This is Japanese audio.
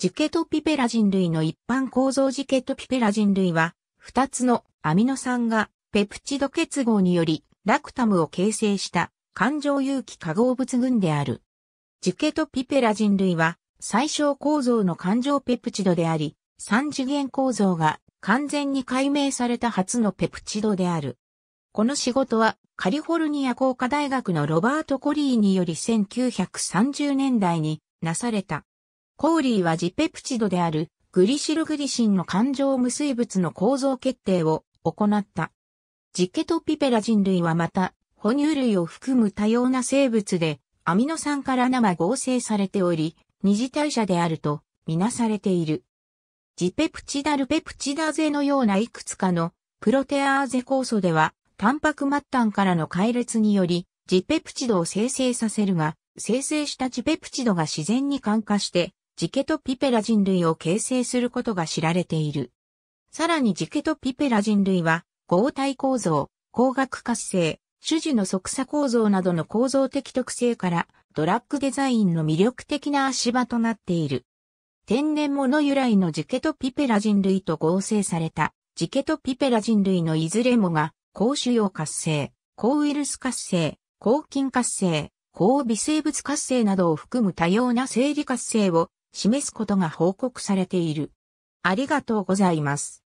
ジケトピペラ人類の一般構造ジケトピペラ人類は、二つのアミノ酸がペプチド結合によりラクタムを形成した環状有機化合物群である。ジケトピペラ人類は最小構造の環状ペプチドであり、三次元構造が完全に解明された初のペプチドである。この仕事はカリフォルニア工科大学のロバート・コリーにより1930年代になされた。コーリーはジペプチドであるグリシルグリシンの環状無水物の構造決定を行った。ジケトピペラ人類はまた、哺乳類を含む多様な生物で、アミノ酸から生合成されており、二次代謝であると、みなされている。ジペプチダルペプチダゼのようないくつかのプロテアーゼ酵素では、タンパク末端からの解列により、ジペプチドを生成させるが、生成したジペプチドが自然に感化して、ジケトピペラ人類を形成することが知られている。さらにジケトピペラ人類は、合体構造、光学活性、種子の即差構造などの構造的特性から、ドラッグデザインの魅力的な足場となっている。天然物由来のジケトピペラ人類と合成された、ジケトピペラ人類のいずれもが、高腫瘍活性、抗ウイルス活性、抗菌活性、抗微生物活性などを含む多様な生理活性を示すことが報告されている。ありがとうございます。